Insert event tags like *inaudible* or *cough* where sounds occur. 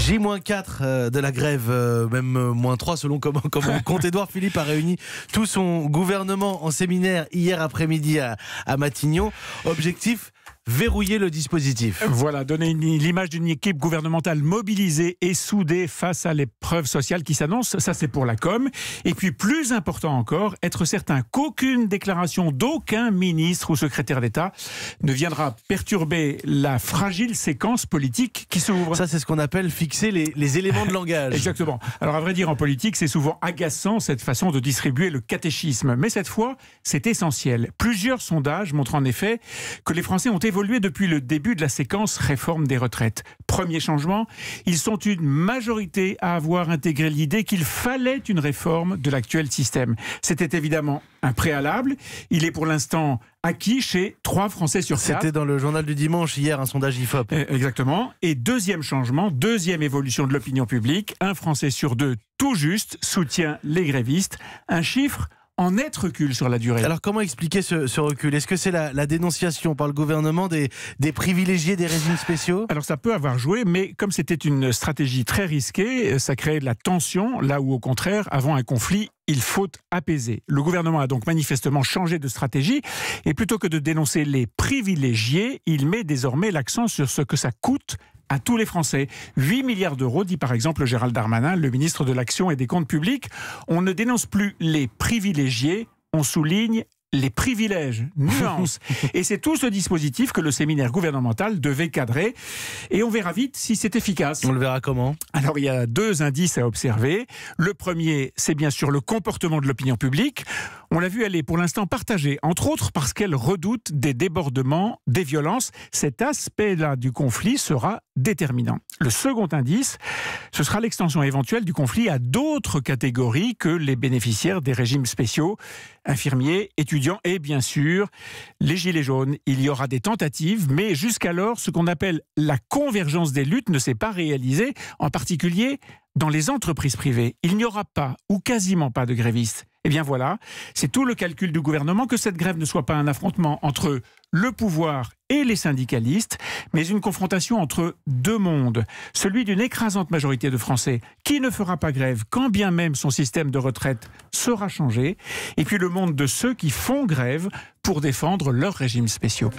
J-4 euh, de la grève, euh, même euh, moins 3 selon comment, *laughs* comment comte Édouard Philippe a réuni tout son gouvernement en séminaire hier après-midi à Matignon. Objectif verrouiller le dispositif. Voilà, donner l'image d'une équipe gouvernementale mobilisée et soudée face à l'épreuve sociale qui s'annonce, ça c'est pour la com. Et puis plus important encore, être certain qu'aucune déclaration d'aucun ministre ou secrétaire d'État ne viendra perturber la fragile séquence politique qui s'ouvre. Ça c'est ce qu'on appelle fixer les, éléments de langage. *laughs* Exactement. Alors à vrai dire, en politique, c'est souvent agaçant cette façon de distribuer le catéchisme. Mais cette fois, c'est essentiel. Plusieurs sondages montrent en effet que les Français ont été évolué depuis le début de la séquence réforme des retraites. Premier changement, ils sont une majorité à avoir intégré l'idée qu'il fallait une réforme de l'actuel système. C'était évidemment un préalable. Il est pour l'instant acquis chez trois Français sur 4. C'était dans le journal du dimanche hier, un sondage IFOP. Euh, exactement. Et deuxième changement, deuxième évolution de l'opinion publique, un Français sur deux, tout juste, soutient les grévistes. Un chiffre en être recul sur la durée. Alors comment expliquer ce, recul Est-ce que c'est la, dénonciation par le gouvernement des, des privilégiés des régimes spéciaux Alors ça peut avoir joué, mais comme c'était une stratégie très risquée, euh, ça créait de la tension, là où au contraire, avant un conflit, il faut apaiser. Le gouvernement a donc manifestement changé de stratégie et plutôt que de dénoncer les privilégiés, il met désormais l'accent sur ce que ça coûte à tous les Français. 8 milliards d'euros, dit par exemple Gérald Darmanin, le ministre de l'Action et des Comptes Publics. On ne dénonce plus les privilégiés, on souligne les privilèges, Nuance. *laughs* et c'est tout ce dispositif que le séminaire gouvernemental devait cadrer. Et on verra vite si c'est efficace. On le verra comment Alors il y a deux indices à observer. Le premier, c'est bien sûr le comportement de l'opinion publique. On l'a vu, elle est pour l'instant partagée, entre autres parce qu'elle redoute des débordements, des violences. Cet aspect-là du conflit sera déterminant. Le second indice, ce sera l'extension éventuelle du conflit à d'autres catégories que les bénéficiaires des régimes spéciaux, infirmiers, étudiants et bien sûr les gilets jaunes. Il y aura des tentatives, mais jusqu'alors, ce qu'on appelle la convergence des luttes ne s'est pas réalisée, en particulier dans les entreprises privées, il n'y aura pas ou quasiment pas de grévistes. Eh bien voilà, c'est tout le calcul du gouvernement que cette grève ne soit pas un affrontement entre le pouvoir et les syndicalistes, mais une confrontation entre deux mondes, celui d'une écrasante majorité de Français qui ne fera pas grève quand bien même son système de retraite sera changé, et puis le monde de ceux qui font grève pour défendre leurs régimes spéciaux.